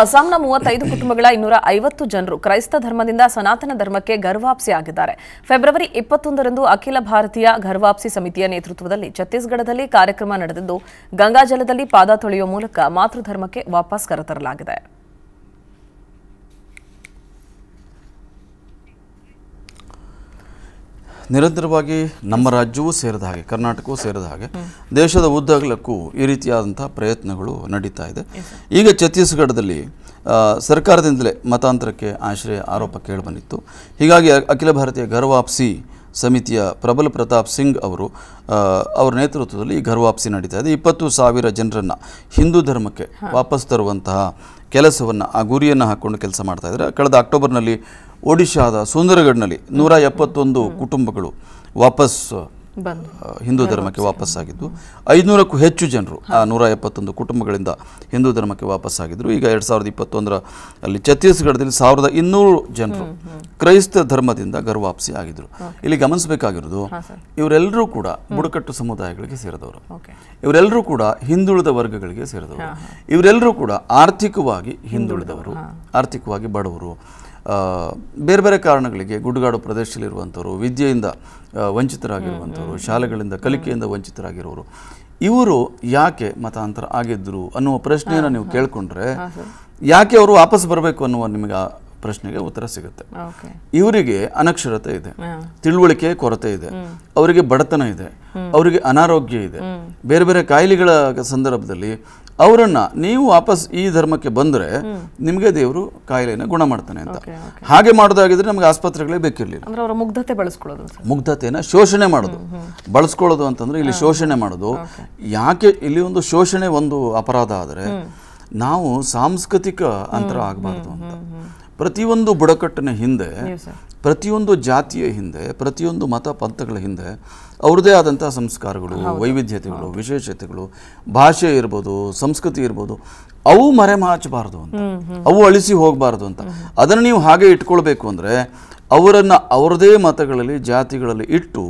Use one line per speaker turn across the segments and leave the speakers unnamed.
ಅಸ್ಸಾಂನ ಮೂವತ್ತೈದು ಕುಟುಂಬಗಳ ಇನ್ನೂರ ಐವತ್ತು ಜನರು ಕ್ರೈಸ್ತ ಧರ್ಮದಿಂದ ಸನಾತನ ಧರ್ಮಕ್ಕೆ ಗರ್ವಾಪ್ಸಿ ಆಗಿದ್ದಾರೆ ಫೆಬ್ರವರಿ ಇಪ್ಪತ್ತೊಂದರಂದು ಅಖಿಲ ಭಾರತೀಯ ಘರ್ವಾಪ್ಸಿ ಸಮಿತಿಯ ನೇತೃತ್ವದಲ್ಲಿ ಛತ್ತೀಸ್ಗಢದಲ್ಲಿ ಕಾರ್ಯಕ್ರಮ ನಡೆದಿದ್ದು ಗಂಗಾಜಲದಲ್ಲಿ ಪಾದ ತೊಳೆಯುವ ಮೂಲಕ ಮಾತೃಧರ್ಮಕ್ಕೆ ವಾಪಸ್ ಕರೆತರಲಾಗಿದೆ ನಿರಂತರವಾಗಿ ನಮ್ಮ ರಾಜ್ಯವೂ ಸೇರಿದ ಹಾಗೆ ಕರ್ನಾಟಕವೂ ಸೇರಿದ ಹಾಗೆ ದೇಶದ ಉದ್ದಗಲಕ್ಕೂ ಈ ರೀತಿಯಾದಂಥ ಪ್ರಯತ್ನಗಳು ನಡೀತಾ ಇದೆ ಈಗ ಛತ್ತೀಸ್ಗಢದಲ್ಲಿ ಸರ್ಕಾರದಿಂದಲೇ ಮತಾಂತರಕ್ಕೆ ಆಶ್ರಯ ಆರೋಪ ಕೇಳಿಬಂದಿತ್ತು ಹೀಗಾಗಿ ಅಖಿಲ ಭಾರತೀಯ ವಾಪ್ಸಿ ಸಮಿತಿಯ ಪ್ರಬಲ ಪ್ರತಾಪ್ ಸಿಂಗ್ ಅವರು ಅವರ ನೇತೃತ್ವದಲ್ಲಿ ಈ ವಾಪ್ಸಿ ನಡೀತಾ ಇದೆ ಇಪ್ಪತ್ತು ಸಾವಿರ ಜನರನ್ನು ಹಿಂದೂ ಧರ್ಮಕ್ಕೆ ವಾಪಸ್ ತರುವಂತಹ ಕೆಲಸವನ್ನು ಆ ಗುರಿಯನ್ನು ಹಾಕ್ಕೊಂಡು ಕೆಲಸ ಮಾಡ್ತಾ ಇದ್ದಾರೆ ಕಳೆದ ಅಕ್ಟೋಬರ್ನಲ್ಲಿ ಒಡಿಶಾದ ಸುಂದರಗಢ್ನಲ್ಲಿ ನೂರ ಎಪ್ಪತ್ತೊಂದು ಕುಟುಂಬಗಳು ವಾಪಸ್ ಹಿಂದೂ ಧರ್ಮಕ್ಕೆ ವಾಪಸ್ಸಾಗಿದ್ದು ಐದುನೂರಕ್ಕೂ ಹೆಚ್ಚು ಜನರು ಆ ನೂರ ಎಪ್ಪತ್ತೊಂದು ಕುಟುಂಬಗಳಿಂದ ಹಿಂದೂ ಧರ್ಮಕ್ಕೆ ವಾಪಸ್ಸಾಗಿದ್ದರು ಈಗ ಎರಡು ಸಾವಿರದ ಇಪ್ಪತ್ತೊಂದರ ಅಲ್ಲಿ ಛತ್ತೀಸ್ಗಢದಲ್ಲಿ ಸಾವಿರದ ಇನ್ನೂರು ಜನರು ಕ್ರೈಸ್ತ ಧರ್ಮದಿಂದ ವಾಪಸಿ ಆಗಿದ್ದರು ಇಲ್ಲಿ ಗಮನಿಸಬೇಕಾಗಿರೋದು ಇವರೆಲ್ಲರೂ ಕೂಡ ಬುಡಕಟ್ಟು ಸಮುದಾಯಗಳಿಗೆ ಸೇರಿದವರು ಇವರೆಲ್ಲರೂ ಕೂಡ ಹಿಂದುಳಿದ ವರ್ಗಗಳಿಗೆ ಸೇರಿದವರು ಇವರೆಲ್ಲರೂ ಕೂಡ ಆರ್ಥಿಕವಾಗಿ ಹಿಂದುಳಿದವರು ಆರ್ಥಿಕವಾಗಿ ಬಡವರು ಬೇರೆ ಬೇರೆ ಕಾರಣಗಳಿಗೆ ಗುಡ್ಡಗಾಡು ಪ್ರದೇಶದಲ್ಲಿರುವಂಥವ್ರು ವಿದ್ಯೆಯಿಂದ ವಂಚಿತರಾಗಿರುವಂಥವ್ರು ಶಾಲೆಗಳಿಂದ ಕಲಿಕೆಯಿಂದ ವಂಚಿತರಾಗಿರೋರು ಇವರು ಯಾಕೆ ಮತಾಂತರ ಆಗಿದ್ರು ಅನ್ನುವ ಪ್ರಶ್ನೆಯನ್ನು ನೀವು ಕೇಳಿಕೊಂಡ್ರೆ ಯಾಕೆ ಅವರು ವಾಪಸ್ ಬರಬೇಕು ಅನ್ನುವ ನಿಮಗೆ ಆ ಪ್ರಶ್ನೆಗೆ ಉತ್ತರ ಸಿಗುತ್ತೆ ಇವರಿಗೆ ಅನಕ್ಷರತೆ ಇದೆ ತಿಳುವಳಿಕೆ ಕೊರತೆ ಇದೆ ಅವರಿಗೆ ಬಡತನ ಇದೆ ಅವರಿಗೆ ಅನಾರೋಗ್ಯ ಇದೆ ಬೇರೆ ಬೇರೆ ಕಾಯಿಲೆಗಳ ಸಂದರ್ಭದಲ್ಲಿ ಅವರನ್ನು ನೀವು ವಾಪಸ್ ಈ ಧರ್ಮಕ್ಕೆ ಬಂದರೆ ನಿಮಗೆ ದೇವರು ಕಾಯಿಲೆಯನ್ನು ಗುಣ ಮಾಡ್ತಾನೆ ಅಂತ ಹಾಗೆ ಮಾಡೋದಾಗಿದ್ರೆ ನಮಗೆ ಆಸ್ಪತ್ರೆಗಳೇ ಬೇಕಿರಲಿಲ್ಲ ಮುಗ್ಧತೆ ಬಳಸ್ಕೊಳ್ಳೋದು ಮುಗ್ಧತೆಯನ್ನು ಶೋಷಣೆ ಮಾಡೋದು ಬಳಸ್ಕೊಳ್ಳೋದು ಅಂತಂದರೆ ಇಲ್ಲಿ ಶೋಷಣೆ ಮಾಡೋದು ಯಾಕೆ ಇಲ್ಲಿ ಒಂದು ಶೋಷಣೆ ಒಂದು ಅಪರಾಧ ಆದರೆ ನಾವು ಸಾಂಸ್ಕೃತಿಕ ಅಂತರ ಆಗಬಾರ್ದು ಅಂತ ಪ್ರತಿಯೊಂದು ಬುಡಕಟ್ಟಿನ ಹಿಂದೆ ಪ್ರತಿಯೊಂದು ಜಾತಿಯ ಹಿಂದೆ ಪ್ರತಿಯೊಂದು ಮತ ಪಂಥಗಳ ಹಿಂದೆ ಅವ್ರದ್ದೇ ಆದಂಥ ಸಂಸ್ಕಾರಗಳು ವೈವಿಧ್ಯತೆಗಳು ವಿಶೇಷತೆಗಳು ಭಾಷೆ ಇರ್ಬೋದು ಸಂಸ್ಕೃತಿ ಇರ್ಬೋದು ಅವು ಮರೆಮಾಚಬಾರ್ದು ಅಂತ ಅವು ಅಳಿಸಿ ಹೋಗಬಾರ್ದು ಅಂತ ಅದನ್ನು ನೀವು ಹಾಗೆ ಇಟ್ಕೊಳ್ಬೇಕು ಅಂದರೆ ಅವರನ್ನು ಅವರದೇ ಮತಗಳಲ್ಲಿ ಜಾತಿಗಳಲ್ಲಿ ಇಟ್ಟು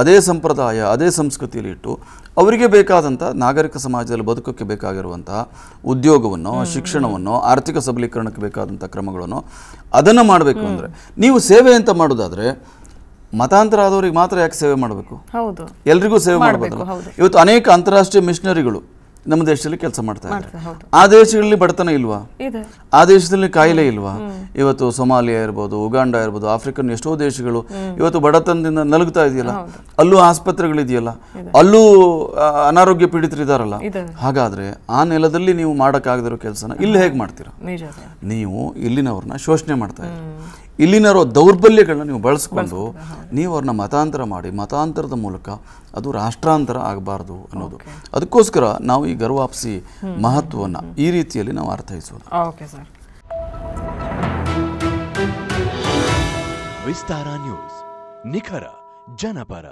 ಅದೇ ಸಂಪ್ರದಾಯ ಅದೇ ಸಂಸ್ಕೃತಿಯಲ್ಲಿ ಇಟ್ಟು ಅವರಿಗೆ ಬೇಕಾದಂಥ ನಾಗರಿಕ ಸಮಾಜದಲ್ಲಿ ಬದುಕೋಕ್ಕೆ ಬೇಕಾಗಿರುವಂಥ ಉದ್ಯೋಗವನ್ನು ಶಿಕ್ಷಣವನ್ನು ಆರ್ಥಿಕ ಸಬಲೀಕರಣಕ್ಕೆ ಬೇಕಾದಂಥ ಕ್ರಮಗಳನ್ನು ಅದನ್ನು ಮಾಡಬೇಕು ಅಂದರೆ ನೀವು ಸೇವೆ ಅಂತ ಮಾಡೋದಾದರೆ ಮತಾಂತರ ಆದವರಿಗೆ ಮಾತ್ರ ಯಾಕೆ ಸೇವೆ ಮಾಡಬೇಕು ಎಲ್ರಿಗೂ ಸೇವೆ ಮಾಡಬೇಕು ಇವತ್ತು ಅನೇಕ ಅಂತಾರಾಷ್ಟ್ರೀಯ ಮಿಷನರಿಗಳು ನಮ್ಮ ದೇಶದಲ್ಲಿ ಕೆಲಸ ಮಾಡ್ತಾ ಇದ್ದಾರೆ ಆ ದೇಶಗಳಲ್ಲಿ ಬಡತನ ಇಲ್ವಾ ಆ ದೇಶದಲ್ಲಿ ಕಾಯಿಲೆ ಇಲ್ವಾ ಇವತ್ತು ಸೊಮಾಲಿಯಾ ಇರ್ಬೋದು ಉಗಾಂಡ ಇರ್ಬೋದು ಆಫ್ರಿಕನ್ ಎಷ್ಟೋ ದೇಶಗಳು ಇವತ್ತು ಬಡತನದಿಂದ ನಲುಗ್ತಾ ಇದೆಯಲ್ಲ ಅಲ್ಲೂ ಆಸ್ಪತ್ರೆಗಳಿದೆಯಲ್ಲ ಅಲ್ಲೂ ಅನಾರೋಗ್ಯ ಪೀಡಿತರಿದಾರಲ್ಲ ಹಾಗಾದ್ರೆ ಆ ನೆಲದಲ್ಲಿ ನೀವು ಮಾಡೋಕ್ಕಾಗದಿರೋ ಕೆಲಸನ ಇಲ್ಲಿ ಹೇಗೆ ಮಾಡ್ತೀರಾ ನೀವು ಇಲ್ಲಿನವ್ರನ್ನ ಶೋಷಣೆ ಮಾಡ್ತಾ ಇದ್ದೀರಿ ಇಲ್ಲಿನರೋ ದೌರ್ಬಲ್ಯಗಳನ್ನ ನೀವು ಬಳಸ್ಕೊಂಡು ನೀವು ಅವ್ರನ್ನ ಮತಾಂತರ ಮಾಡಿ ಮತಾಂತರದ ಮೂಲಕ ಅದು ರಾಷ್ಟ್ರಾಂತರ ಆಗಬಾರ್ದು ಅನ್ನೋದು ಅದಕ್ಕೋಸ್ಕರ ನಾವು ಈ ಗರ್ವಾಪ್ಸಿ ಮಹತ್ವವನ್ನು ಈ ರೀತಿಯಲ್ಲಿ ನಾವು ಅರ್ಥೈಸೋದು ವಿಸ್ತಾರ ನ್ಯೂಸ್ ನಿಖರ ಜನಪರ